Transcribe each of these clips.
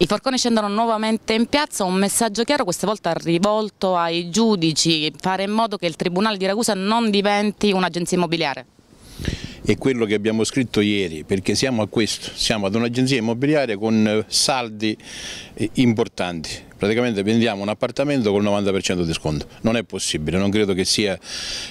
I forconi scendono nuovamente in piazza, un messaggio chiaro questa volta rivolto ai giudici, fare in modo che il Tribunale di Ragusa non diventi un'agenzia immobiliare. È quello che abbiamo scritto ieri, perché siamo a questo, siamo ad un'agenzia immobiliare con saldi eh, importanti, praticamente vendiamo un appartamento col 90% di sconto, non è possibile, non credo che sia,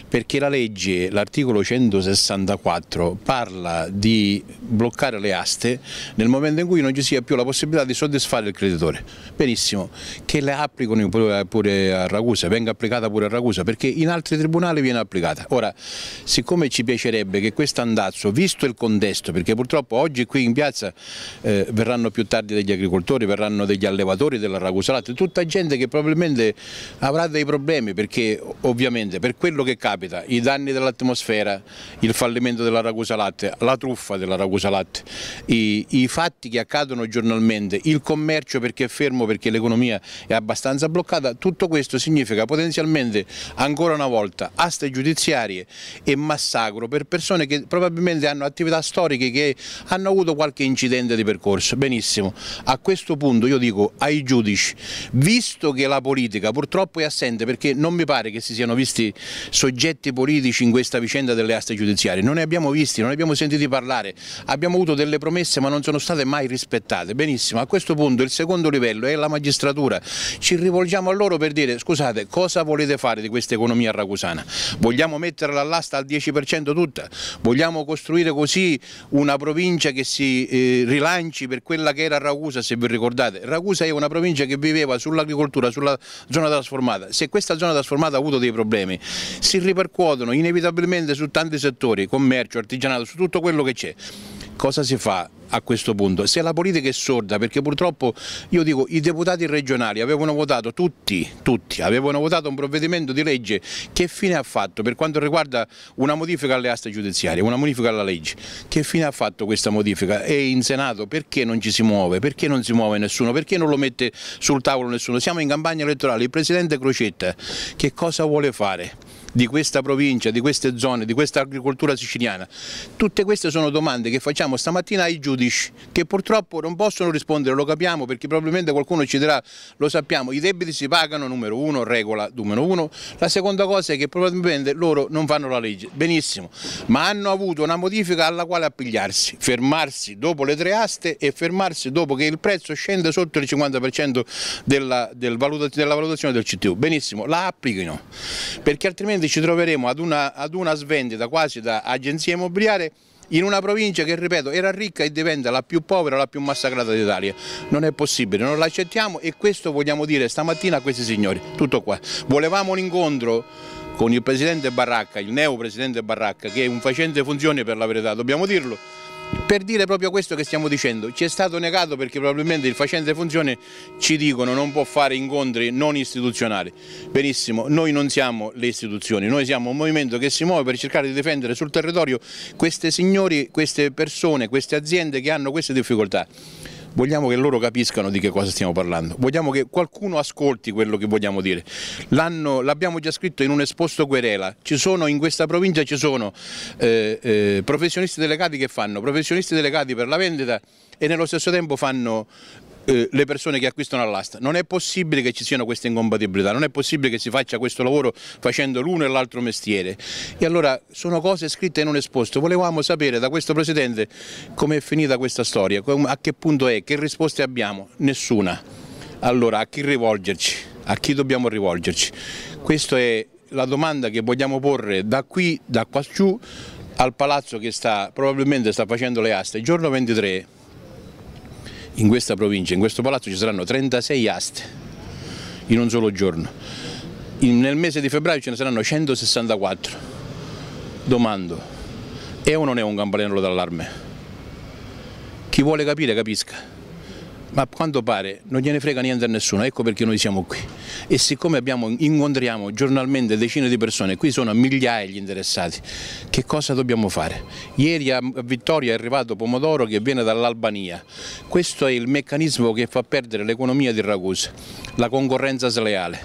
perché la legge, l'articolo 164 parla di bloccare le aste nel momento in cui non ci sia più la possibilità di soddisfare il creditore, benissimo, che le applicano pure a Ragusa, venga applicata pure a Ragusa, perché in altri tribunali viene applicata. Ora, siccome ci piacerebbe che questo andazzo, visto il contesto, perché purtroppo oggi qui in piazza eh, verranno più tardi degli agricoltori, verranno degli allevatori della Ragusa, Galate, tutta gente che probabilmente avrà dei problemi perché ovviamente per quello che capita, i danni dell'atmosfera, il fallimento della Ragusa Latte, la truffa della Ragusa Latte, i, i fatti che accadono giornalmente, il commercio perché è fermo, perché l'economia è abbastanza bloccata, tutto questo significa potenzialmente ancora una volta aste giudiziarie e massacro per persone che probabilmente hanno attività storiche che hanno avuto qualche incidente di percorso. Benissimo, a questo punto io dico ai giudici visto che la politica purtroppo è assente perché non mi pare che si siano visti soggetti politici in questa vicenda delle aste giudiziarie, non ne abbiamo visti, non ne abbiamo sentiti parlare, abbiamo avuto delle promesse ma non sono state mai rispettate, benissimo, a questo punto il secondo livello è la magistratura, ci rivolgiamo a loro per dire scusate cosa volete fare di questa economia ragusana, vogliamo metterla all'asta al 10% tutta, vogliamo costruire così una provincia che si eh, rilanci per quella che era Ragusa se vi ricordate, Ragusa è una provincia che vive viveva sull'agricoltura, sulla zona trasformata, se questa zona trasformata ha avuto dei problemi, si ripercuotono inevitabilmente su tanti settori, commercio, artigianato, su tutto quello che c'è cosa si fa? a questo punto, se la politica è sorda, perché purtroppo io dico i deputati regionali avevano votato tutti, tutti, avevano votato un provvedimento di legge che fine ha fatto per quanto riguarda una modifica alle aste giudiziarie, una modifica alla legge, che fine ha fatto questa modifica e in Senato perché non ci si muove, perché non si muove nessuno, perché non lo mette sul tavolo nessuno, siamo in campagna elettorale, il Presidente Crocetta che cosa vuole fare? di questa provincia, di queste zone, di questa agricoltura siciliana. Tutte queste sono domande che facciamo stamattina ai giudici che purtroppo non possono rispondere, lo capiamo perché probabilmente qualcuno ci dirà, lo sappiamo, i debiti si pagano, numero uno, regola numero uno. La seconda cosa è che probabilmente loro non fanno la legge, benissimo, ma hanno avuto una modifica alla quale appigliarsi, fermarsi dopo le tre aste e fermarsi dopo che il prezzo scende sotto il 50% della, del valutaz della valutazione del CTU. Benissimo, la applichino, perché altrimenti quindi ci troveremo ad una, ad una svendita quasi da agenzia immobiliare in una provincia che, ripeto, era ricca e diventa la più povera, la più massacrata d'Italia. Non è possibile, non l'accettiamo e questo vogliamo dire stamattina a questi signori. Tutto qua. Volevamo un incontro con il presidente Barracca, il neo presidente Barracca, che è un facente funzione per la verità, dobbiamo dirlo, per dire proprio questo che stiamo dicendo, ci è stato negato perché probabilmente il facente funzione ci dicono non può fare incontri non istituzionali. Benissimo, noi non siamo le istituzioni, noi siamo un movimento che si muove per cercare di difendere sul territorio queste signori, queste persone, queste aziende che hanno queste difficoltà vogliamo che loro capiscano di che cosa stiamo parlando, vogliamo che qualcuno ascolti quello che vogliamo dire. l'abbiamo già scritto in un esposto querela, sono, in questa provincia ci sono eh, eh, professionisti delegati che fanno, professionisti delegati per la vendita e nello stesso tempo fanno eh, le persone che acquistano all'asta. Non è possibile che ci siano queste incompatibilità, non è possibile che si faccia questo lavoro facendo l'uno e l'altro mestiere. E allora sono cose scritte e non esposte. Volevamo sapere da questo Presidente come è finita questa storia, a che punto è, che risposte abbiamo? Nessuna. Allora a chi rivolgerci? A chi dobbiamo rivolgerci? Questa è la domanda che vogliamo porre da qui, da qua giù, al palazzo che sta, probabilmente sta facendo le aste. Il giorno 23 in questa provincia, in questo palazzo ci saranno 36 aste in un solo giorno. In, nel mese di febbraio ce ne saranno 164. Domando, è o non è un campanello d'allarme? Chi vuole capire capisca, ma a quanto pare non gliene frega niente a nessuno, ecco perché noi siamo qui e siccome abbiamo, incontriamo giornalmente decine di persone, qui sono migliaia gli interessati, che cosa dobbiamo fare? Ieri a Vittoria è arrivato pomodoro che viene dall'Albania, questo è il meccanismo che fa perdere l'economia di Ragusa, la concorrenza sleale,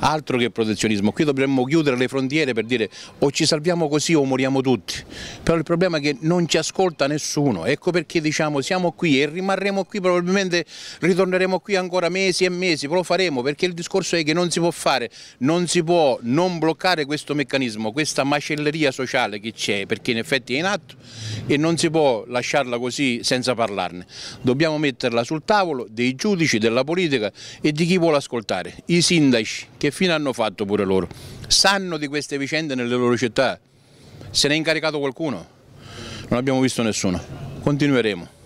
altro che protezionismo, qui dovremmo chiudere le frontiere per dire o ci salviamo così o moriamo tutti, però il problema è che non ci ascolta nessuno, ecco perché diciamo siamo qui e rimarremo qui, probabilmente ritorneremo qui ancora mesi e mesi, lo faremo perché il discorso è cose cioè che non si può fare, non si può non bloccare questo meccanismo, questa macelleria sociale che c'è, perché in effetti è in atto e non si può lasciarla così senza parlarne. Dobbiamo metterla sul tavolo dei giudici, della politica e di chi vuole ascoltare, i sindaci, che fine hanno fatto pure loro, sanno di queste vicende nelle loro città, se ne è incaricato qualcuno? Non abbiamo visto nessuno, continueremo.